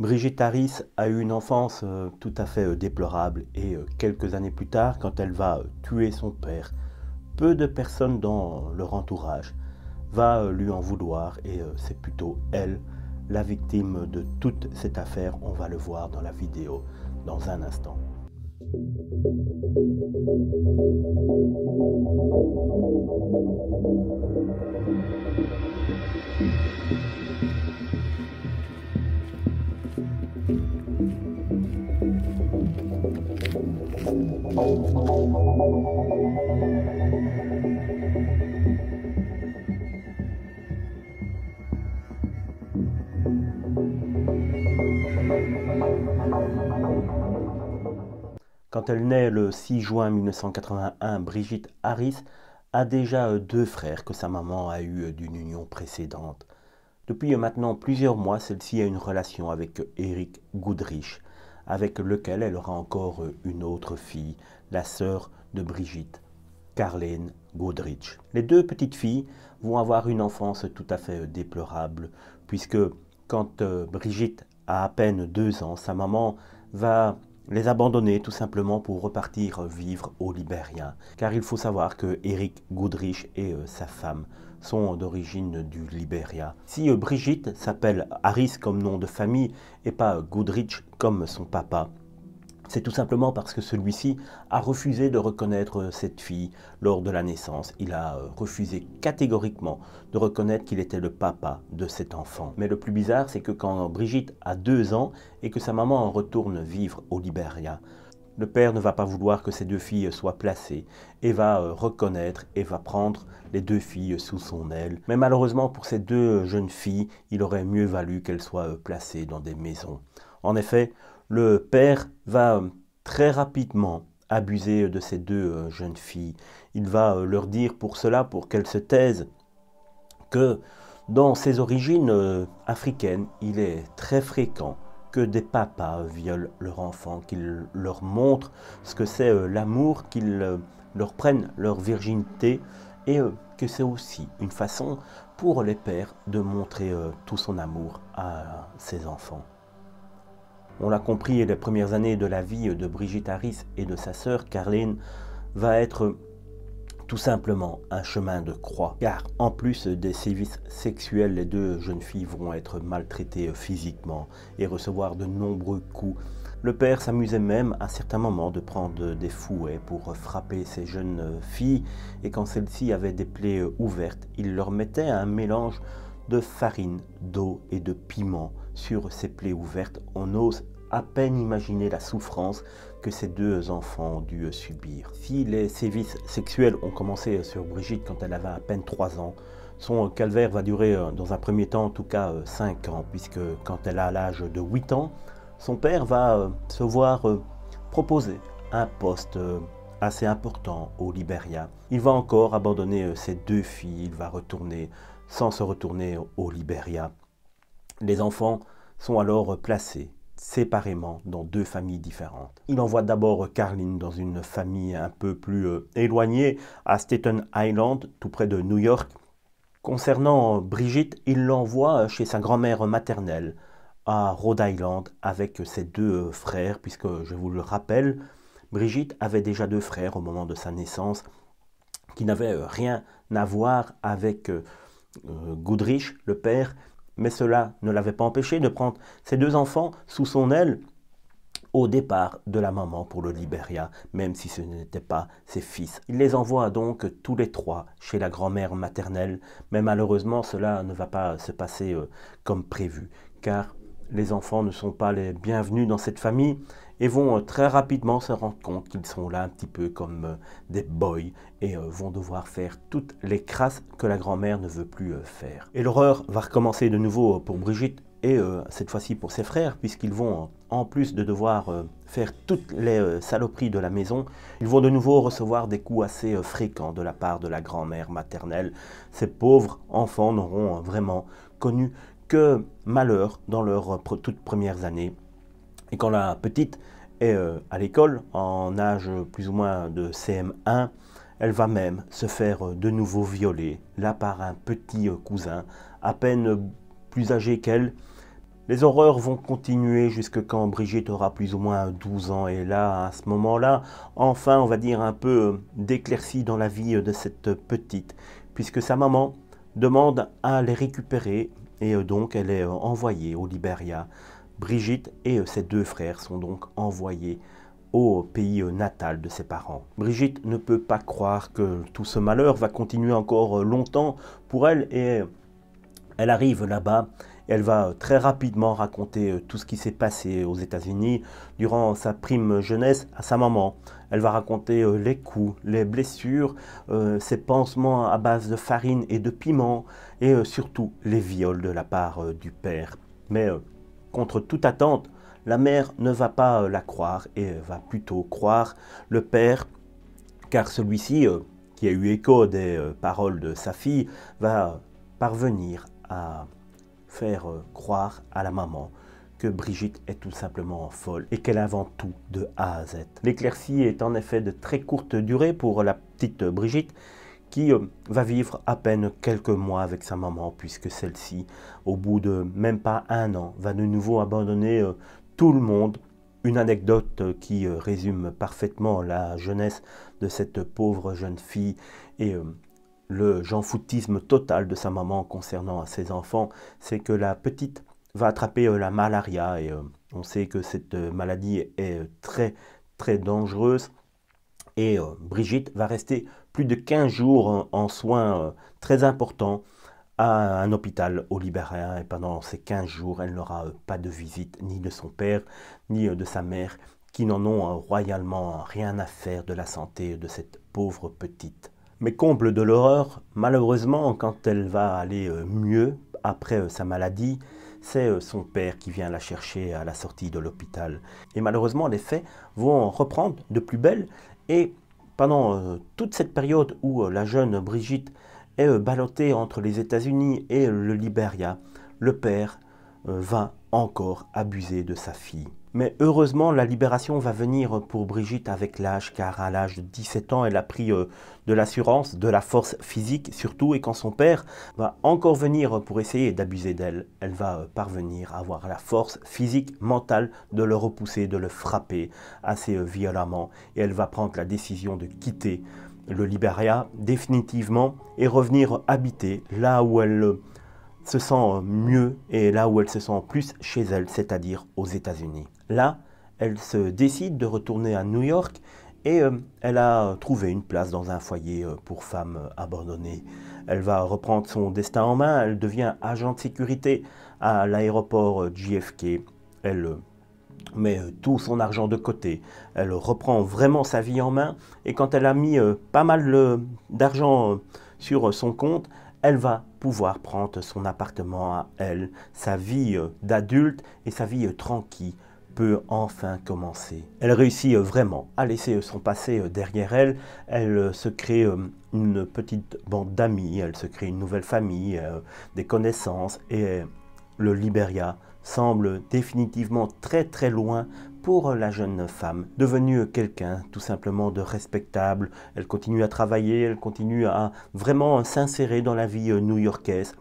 Brigitte Harris a eu une enfance euh, tout à fait euh, déplorable et euh, quelques années plus tard, quand elle va tuer son père, peu de personnes dans leur entourage va lui en vouloir et c'est plutôt elle la victime de toute cette affaire. On va le voir dans la vidéo dans un instant. Quand elle naît le 6 juin 1981, Brigitte Harris a déjà euh, deux frères que sa maman a eus euh, d'une union précédente. Depuis euh, maintenant plusieurs mois, celle-ci a une relation avec Eric Goodrich, avec lequel elle aura encore une autre fille, la sœur de Brigitte, Carlene Goodrich. Les deux petites filles vont avoir une enfance tout à fait déplorable, puisque quand euh, Brigitte a à peine deux ans, sa maman va les abandonner tout simplement pour repartir vivre au Libéria. Car il faut savoir que Eric Goodrich et euh, sa femme sont d'origine du Liberia. Si euh, Brigitte s'appelle Harris comme nom de famille et pas Goodrich comme son papa, c'est tout simplement parce que celui-ci a refusé de reconnaître euh, cette fille lors de la naissance. Il a euh, refusé catégoriquement de reconnaître qu'il était le papa de cet enfant. Mais le plus bizarre, c'est que quand Brigitte a deux ans et que sa maman en retourne vivre au Liberia, le père ne va pas vouloir que ces deux filles soient placées et va euh, reconnaître et va prendre les deux filles sous son aile. Mais malheureusement pour ces deux euh, jeunes filles, il aurait mieux valu qu'elles soient euh, placées dans des maisons. En effet, le père va très rapidement abuser de ces deux jeunes filles. Il va leur dire pour cela, pour qu'elles se taisent, que dans ses origines africaines, il est très fréquent des papas euh, violent leurs enfants, qu'ils leur montrent ce que c'est euh, l'amour, qu'ils euh, leur prennent leur virginité et que c'est aussi une façon pour les pères de montrer tout son amour à ses enfants. On l'a compris, les premières années de la vie de Brigitte Harris et de sa sœur Carlene va être tout simplement un chemin de croix. Car en plus des sévices sexuels, les deux jeunes filles vont être maltraitées physiquement et recevoir de nombreux coups. Le père s'amusait même à certains moments de prendre des fouets pour frapper ces jeunes filles et quand celles-ci avaient des plaies ouvertes, il leur mettait un mélange de farine, d'eau et de piment sur ces plaies ouvertes. On ose à peine imaginer la souffrance que ces deux enfants ont dû subir. Si les sévices sexuels ont commencé sur Brigitte quand elle avait à peine 3 ans, son calvaire va durer euh, dans un premier temps en tout cas 5 euh, ans, puisque quand elle a l'âge de 8 ans, son père va euh, se voir proposer un poste assez important au Liberia, Il va encore abandonner ses deux filles, il va retourner sans se retourner au Liberia, Les enfants sont alors placés séparément dans deux familles différentes. Il envoie d'abord Carlin dans une famille un peu plus euh, éloignée à Staten Island, tout près de New York. Concernant Brigitte, il l'envoie euh, chez sa grand-mère maternelle à Rhode Island avec ses deux euh, frères, puisque je vous le rappelle, Brigitte avait déjà deux frères au moment de sa naissance qui n'avaient rien à voir avec Goodrich, le père, mais cela ne l'avait pas empêché de prendre ses deux enfants sous son aile au départ de la maman pour le Liberia, même si ce n'était pas ses fils. Il les envoie donc tous les trois chez la grand-mère maternelle, mais malheureusement cela ne va pas se passer euh, comme prévu, car les enfants ne sont pas les bienvenus dans cette famille et vont euh, très rapidement se rendre compte qu'ils sont là un petit peu comme euh, des boys et euh, vont devoir faire toutes les crasses que la grand-mère ne veut plus faire. Et l'horreur va recommencer de nouveau pour Brigitte et cette fois-ci pour ses frères puisqu'ils vont, en plus de devoir faire toutes les saloperies de la maison, ils vont de nouveau recevoir des coups assez fréquents de la part de la grand-mère maternelle. Ces pauvres enfants n'auront vraiment connu que malheur dans leurs euh, toutes premières années. Et quand la petite est euh, à l'école, en âge plus ou moins de CM1, elle va même se faire euh, de nouveau violer, là par un petit cousin, à peine plus âgé qu'elle. Les horreurs vont continuer jusque quand Brigitte aura plus ou moins 12 ans. Et là, à ce moment-là, enfin, on va dire un peu d'éclaircie dans la vie de cette petite, puisque sa maman demande à les récupérer et euh, donc elle est euh, envoyée au Liberia. Brigitte et euh, ses deux frères sont donc envoyés au pays natal de ses parents. Brigitte ne peut pas croire que tout ce malheur va continuer encore longtemps pour elle et elle arrive là-bas elle va euh, très rapidement raconter euh, tout ce qui s'est passé euh, aux États-Unis durant sa prime jeunesse à sa maman. Elle va raconter les coups, les blessures, ses pansements à base de farine et de piment, et surtout les viols de la part du père. Mais contre toute attente, la mère ne va pas la croire et va plutôt croire le père, car celui-ci, qui a eu écho des paroles de sa fille, va parvenir à faire euh, croire à la maman que Brigitte est tout simplement folle et qu'elle invente tout de A à Z. L'éclaircie est en effet de très courte durée pour la petite Brigitte qui euh, va vivre à peine quelques mois avec sa maman puisque celle-ci, au bout de même pas un an, va de nouveau abandonner euh, tout le monde. Une anecdote qui résume parfaitement la jeunesse de cette pauvre jeune fille et le jean-foutisme total de sa maman concernant ses enfants, c'est que la petite va attraper euh, la malaria et euh, on sait que cette euh, maladie est très très dangereuse et Brigitte va rester plus de 15 jours en soins très importants à un hôpital au libérien et pendant ces 15 jours elle n'aura pas de visite ni de son père ni de sa mère qui n'en ont royalement rien à faire de la santé de cette pauvre petite. Mais comble de l'horreur, malheureusement, quand elle va aller euh, mieux après euh, sa maladie, c'est euh, son père qui vient la chercher à la sortie de l'hôpital. Et malheureusement, les faits vont reprendre de plus belle. Et pendant toute cette période où la jeune Brigitte est ballottée entre les États-Unis et le Liberia, le père euh, va encore abuser de sa fille. Mais heureusement, la libération va venir pour Brigitte avec l'âge, car à l'âge de 17 ans, elle a pris euh, de l'assurance, de la force physique surtout, et quand son père va encore venir pour essayer d'abuser d'elle, elle va euh, parvenir à avoir la force physique, mentale, de le repousser, de le frapper assez violemment, et elle va prendre la décision de quitter le Liberia définitivement et revenir habiter là où elle se sent euh, mieux et là où elle se sent plus chez elle, c'est-à-dire aux États-Unis. Là, elle se décide de retourner à New York et euh, elle a trouvé une place dans un foyer euh, pour femmes abandonnées. Elle va reprendre son destin en main, elle devient agent de sécurité à l'aéroport JFK. Elle met tout son argent de côté, elle reprend vraiment sa vie en main et quand elle a mis pas mal d'argent sur son compte, elle va pouvoir prendre son appartement à elle. Sa vie euh, d'adulte et sa vie euh, tranquille peut enfin commencer. Elle réussit euh, vraiment à laisser son passé derrière elle. Elle se crée une petite bande d'amis, elle se crée une nouvelle famille, des connaissances et le Liberia semble définitivement très très loin pour la jeune femme, devenue quelqu'un tout simplement de respectable. Elle continue à travailler, elle continue à vraiment s'insérer dans la vie euh, new-yorkaise.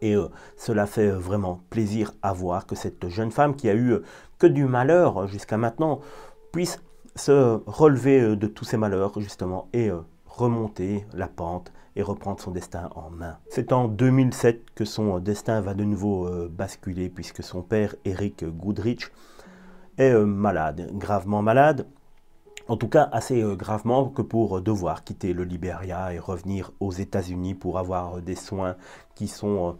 Et euh, cela fait euh, vraiment plaisir à voir que cette jeune femme qui a eu que du malheur jusqu'à maintenant puisse se relever de tous ses malheurs justement et remonter la pente et reprendre son destin en main. C'est en 2007 que son destin va de nouveau basculer puisque son père Eric Goodrich est euh, malade, gravement malade, en tout cas assez euh, gravement que pour euh, devoir quitter le Liberia et revenir aux États-Unis pour avoir des soins qui sont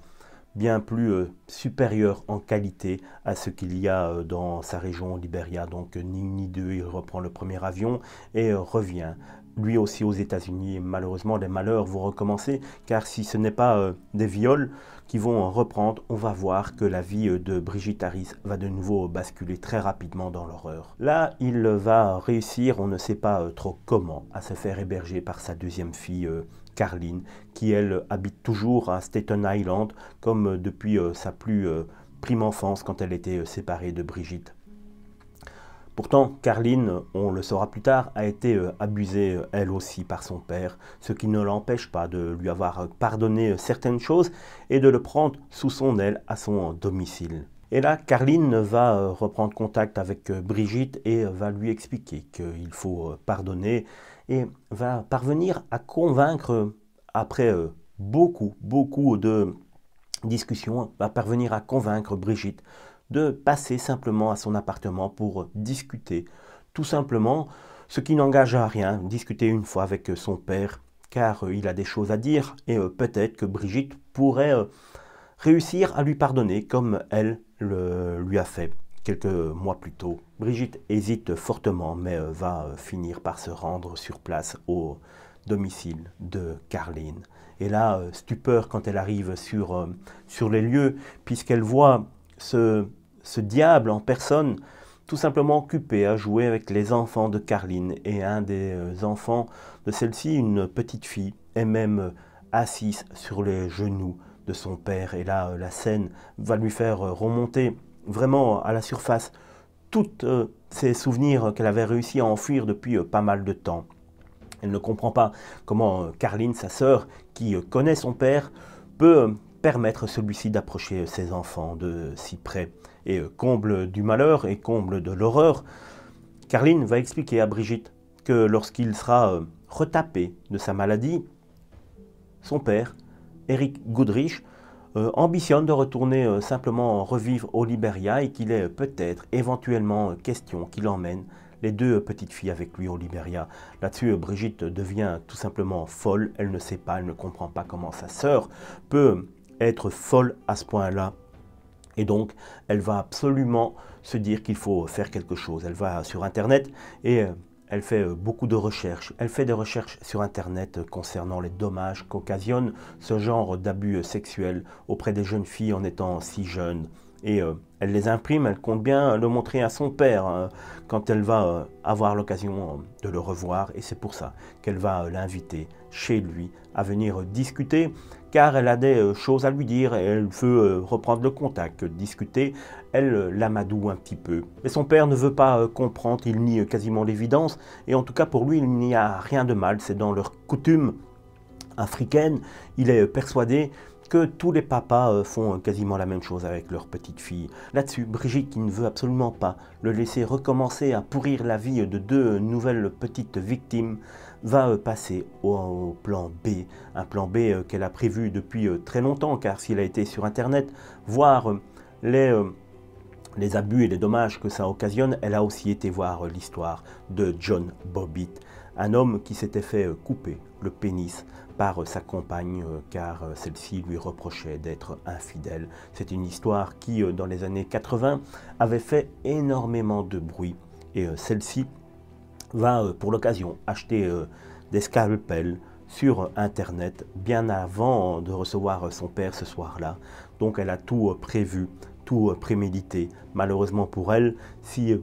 bien plus supérieurs en qualité à ce qu'il y a dans sa région au Donc ni ni deux, il reprend le premier avion et revient lui aussi aux États-Unis. Malheureusement, les malheurs vont recommencer, car si ce n'est pas euh, des viols qui vont reprendre, on va voir que la vie euh, de Brigitte Harris va de nouveau basculer très rapidement dans l'horreur. Là, il va réussir, on ne sait pas euh, trop comment, à se faire héberger par sa deuxième fille. Carline, qui elle habite toujours à Staten Island, comme depuis sa plus prime enfance quand elle était séparée de Brigitte. Pourtant, Carline, on le saura plus tard, a été euh, abusée euh, elle aussi par son père, ce qui ne l'empêche pas de lui avoir euh, pardonné certaines choses et de le prendre sous son aile à son domicile. Et là, Carline va reprendre contact avec Brigitte et va lui expliquer qu'il faut pardonner et va parvenir à convaincre, après beaucoup, beaucoup de discussions, va parvenir à convaincre Brigitte de passer simplement à son appartement pour discuter. Tout simplement, ce qui n'engage à rien, discuter une fois avec son père, car euh, il a des choses à dire, et euh, peut-être que Brigitte pourrait euh, réussir à lui pardonner comme elle le, lui a fait quelques mois plus tôt. Brigitte hésite fortement, mais va finir par se rendre sur place au domicile de Carline. Et là, stupeur quand elle arrive sur, sur les lieux, puisqu'elle voit ce, diable en personne tout simplement occupé à jouer avec les enfants de Carline et un des euh, enfants de celle-ci, une petite fille, est même euh, assise sur les genoux de son père. Et là, euh, la scène va lui faire remonter vraiment à la surface toutes ses souvenirs qu'elle avait réussi à enfuir depuis pas mal de temps. Elle ne comprend pas comment Carline, sa sœur, qui connaît son père, peut permettre celui-ci d'approcher ses enfants de si près. Et euh, comble du malheur et comble de l'horreur, Carline va expliquer à Brigitte que lorsqu'il sera euh, retapé de sa maladie, son père, Eric Goodrich, euh, ambitionne de retourner simplement revivre au Liberia et qu'il est peut-être éventuellement question qu'il emmène les deux petites filles avec lui au Liberia. Là-dessus, Brigitte devient tout simplement folle, elle ne sait pas, elle ne comprend pas comment sa sœur peut être folle à ce point-là. Et donc, elle va absolument se dire qu'il faut faire quelque chose. Elle va sur Internet et euh, elle fait euh, beaucoup de recherches. Elle fait des recherches sur Internet concernant les dommages qu'occasionne ce genre d'abus sexuels auprès des jeunes filles en étant si jeunes. Et euh, elle les imprime, elle compte bien le montrer à son père hein, quand elle va euh, avoir l'occasion euh, de le revoir. Et c'est pour ça qu'elle va l'inviter chez lui à venir discuter, car elle a des choses à lui dire et elle veut reprendre le contact, discuter. Elle l'amadoue un petit peu. Mais son père ne veut pas comprendre, il nie quasiment l'évidence. Et en tout cas, pour lui, il n'y a rien de mal. C'est dans leur coutume africaine. Il est persuadé que tous les papas euh, font euh, quasiment la même chose avec leur petite fille. Là-dessus, Brigitte, qui ne veut absolument pas le laisser recommencer à pourrir la vie de deux nouvelles petites victimes, va euh, passer au plan B. Un plan B qu'elle a prévu depuis très longtemps, car s'il a été sur Internet, voir les abus et les dommages que ça occasionne, elle a aussi été voir l'histoire de John Bobbitt, un homme qui s'était fait couper le pénis par euh, sa compagne euh, car euh, celle-ci lui reprochait d'être infidèle. C'est une histoire qui, dans les années 80, avait fait énormément de bruit et celle-ci va pour l'occasion acheter des scalpels sur Internet bien avant de recevoir son père ce soir-là. Donc elle a tout prévu, tout prémédité. Malheureusement pour elle, si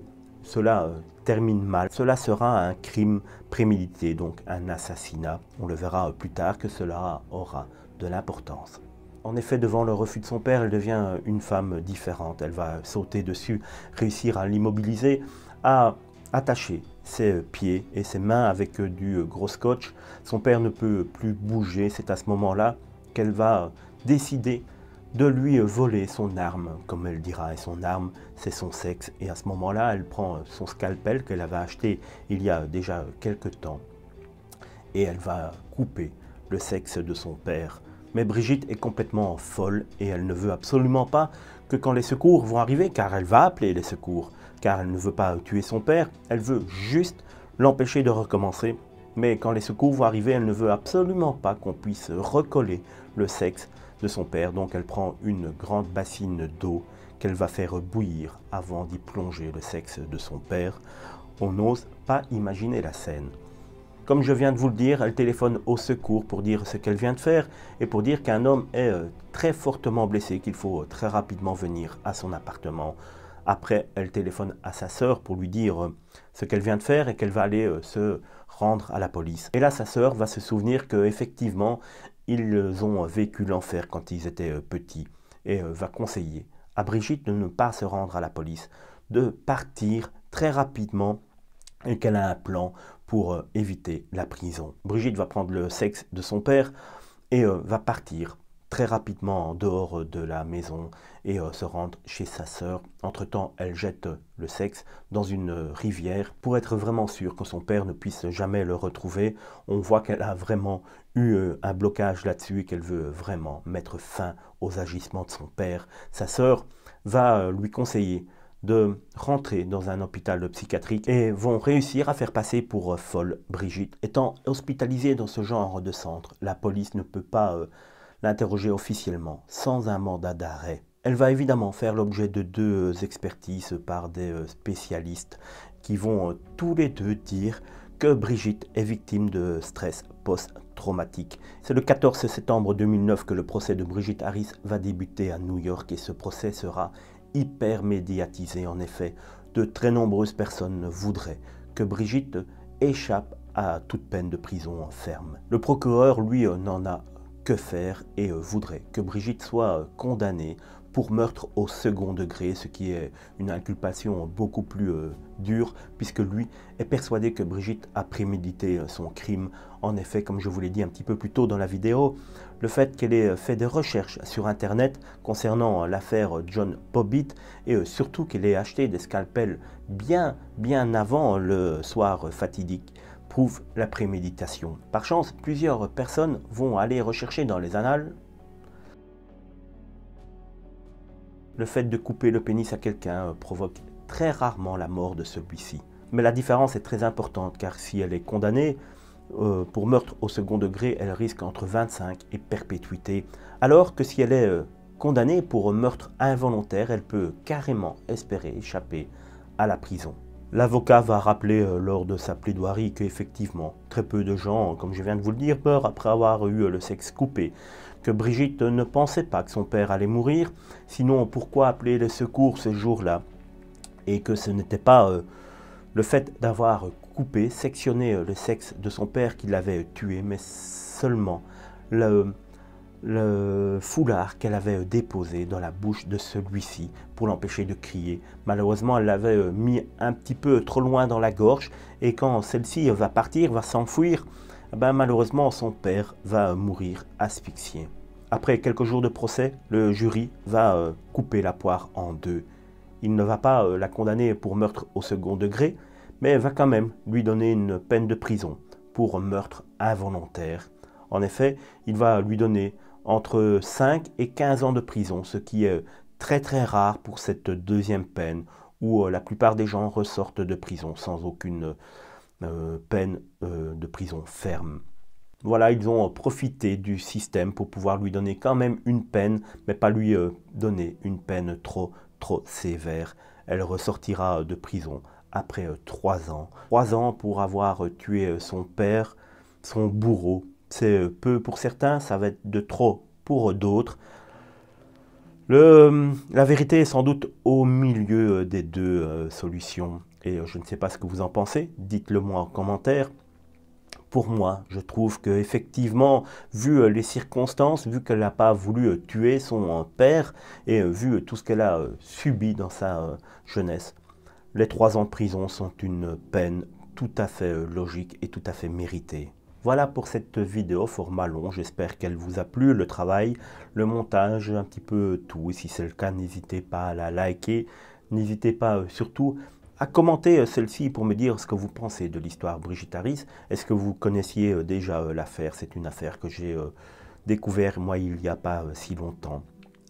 cela euh, termine mal. Cela sera un crime prémédité, donc un assassinat. On le verra euh, plus tard que cela aura de l'importance. En effet, devant le refus de son père, elle devient euh, une femme différente. Elle va sauter dessus, réussir à l'immobiliser, à attacher ses pieds et ses mains avec du gros scotch. Son père ne peut plus bouger. C'est à ce moment-là qu'elle va décider de lui voler son arme, comme elle dira, et son arme, c'est son sexe. Et à ce moment-là, elle prend son scalpel qu'elle avait acheté il y a déjà quelques temps, et elle va couper le sexe de son père. Mais Brigitte est complètement folle et elle ne veut absolument pas que quand les secours vont arriver, car elle va appeler les secours, car elle ne veut pas tuer son père, elle veut juste l'empêcher de recommencer. Mais quand les secours vont arriver, elle ne veut absolument pas qu'on puisse recoller le sexe de son père, donc elle prend une grande bassine d'eau qu'elle va faire bouillir avant d'y plonger le sexe de son père. On n'ose pas imaginer la scène. Comme je viens de vous le dire, elle téléphone au secours pour dire ce qu'elle vient de faire et pour dire qu'un homme est euh, très fortement blessé, qu'il faut euh, très rapidement venir à son appartement après, elle téléphone à sa sœur pour lui dire euh, ce qu'elle vient de faire et qu'elle va aller euh, se rendre à la police. Et là, sa sœur va se souvenir qu'effectivement, ils ont euh, vécu l'enfer quand ils étaient petits et va conseiller à Brigitte de ne pas se rendre à la police, de partir très rapidement et qu'elle a un plan pour éviter la prison. Brigitte va prendre le sexe de son père et va partir très rapidement en dehors de la maison et euh, se rend chez sa sœur. Entre-temps, elle jette le sexe dans une rivière. Pour être vraiment sûre que son père ne puisse jamais le retrouver, on voit qu'elle a vraiment eu euh, un blocage là-dessus et qu'elle veut vraiment mettre fin aux agissements de son père. Sa sœur va euh, lui conseiller de rentrer dans un hôpital psychiatrique et vont réussir à faire passer pour folle Brigitte. Étant hospitalisée dans ce genre de centre, la police ne peut pas l'interroger officiellement, sans un mandat d'arrêt. Elle va évidemment faire l'objet de deux euh, expertises par des euh, spécialistes qui vont euh, tous les deux dire que Brigitte est victime de stress post-traumatique. C'est le 14 septembre 2009 que le procès de Brigitte Harris va débuter à New York et ce procès sera hyper médiatisé en effet. De très nombreuses personnes voudraient que Brigitte échappe à toute peine de prison ferme. Le procureur, lui, n'en a que faire et euh, voudrait que Brigitte soit euh, condamnée pour meurtre au second degré, ce qui est une inculpation beaucoup plus euh, dure, puisque lui est persuadé que Brigitte a prémédité son crime. En effet, comme je vous l'ai dit un petit peu plus tôt dans la vidéo, le fait qu'elle ait fait des recherches sur Internet concernant l'affaire John Pobit et surtout qu'elle ait acheté des scalpels bien, bien avant le soir fatidique, prouve la préméditation. Par chance, plusieurs personnes vont aller rechercher dans les annales le fait de couper le pénis à quelqu'un euh, provoque très rarement la mort de celui-ci. Mais la différence est très importante car si elle est condamnée euh, pour meurtre au second degré, elle risque entre 25 et perpétuité, alors que si elle est euh, condamnée pour meurtre involontaire, elle peut carrément espérer échapper à la prison. L'avocat va rappeler euh, lors de sa plaidoirie qu'effectivement, très peu de gens, comme je viens de vous le dire, peur après avoir eu euh, le sexe coupé, que Brigitte ne pensait pas que son père allait mourir, sinon pourquoi appeler les secours ce jour-là, et que ce n'était pas euh, le fait d'avoir coupé, sectionné le sexe de son père qui l'avait tué, mais seulement le, le foulard qu'elle avait euh, déposé dans la bouche de celui-ci pour l'empêcher de crier. Malheureusement, elle l'avait euh, mis un petit peu trop loin dans la gorge et quand celle-ci va partir, va s'enfuir, eh ben malheureusement son père va euh, mourir asphyxié. Après quelques jours de procès, le jury va couper la poire en deux. Il ne va pas la condamner pour meurtre au second degré, mais va quand même lui donner une peine de prison pour meurtre involontaire. En effet, il va lui donner entre 5 et 15 ans de prison, ce qui est euh, très très rare pour cette deuxième peine, où euh, la plupart des gens ressortent de prison sans aucune euh, peine de prison ferme. Voilà, ils ont profité du système pour pouvoir lui donner quand même une peine, mais pas lui donner une peine trop trop sévère. Elle ressortira de prison après trois ans. Trois ans pour avoir tué son père, son bourreau, c'est euh, peu pour certains, ça va être de trop pour d'autres. Euh, la vérité est sans doute au milieu euh, des deux solutions. Et je ne sais pas ce que vous en pensez, dites-le moi en commentaire. Pour moi, je trouve que effectivement, vu les circonstances, vu qu'elle n'a pas voulu tuer son père et vu tout ce qu'elle a subi dans sa jeunesse, les trois ans de prison sont une peine tout à fait logique et tout à fait méritée. Voilà pour cette vidéo format long, j'espère qu'elle vous a plu, le travail, le montage, un petit peu tout. Si c'est le cas, n'hésitez pas à la liker, n'hésitez pas euh, surtout à commenter euh, celle-ci pour me dire ce que vous pensez de l'histoire Brigitte Harris. Est-ce que vous connaissiez euh, déjà l'affaire C'est une affaire que j'ai découvert moi il n'y a pas si longtemps.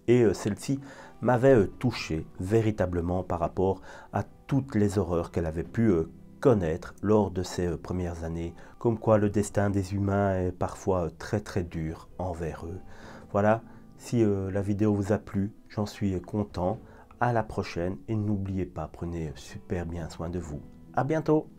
Et celle-ci m'avait touché véritablement par rapport à toutes les horreurs qu'elle avait pu connaître lors de ces euh, premières années, comme quoi le destin des humains est parfois euh, très très dur envers eux. Voilà, si euh, la vidéo vous a plu, j'en suis content. À la prochaine et n'oubliez pas, prenez super bien soin de vous. À bientôt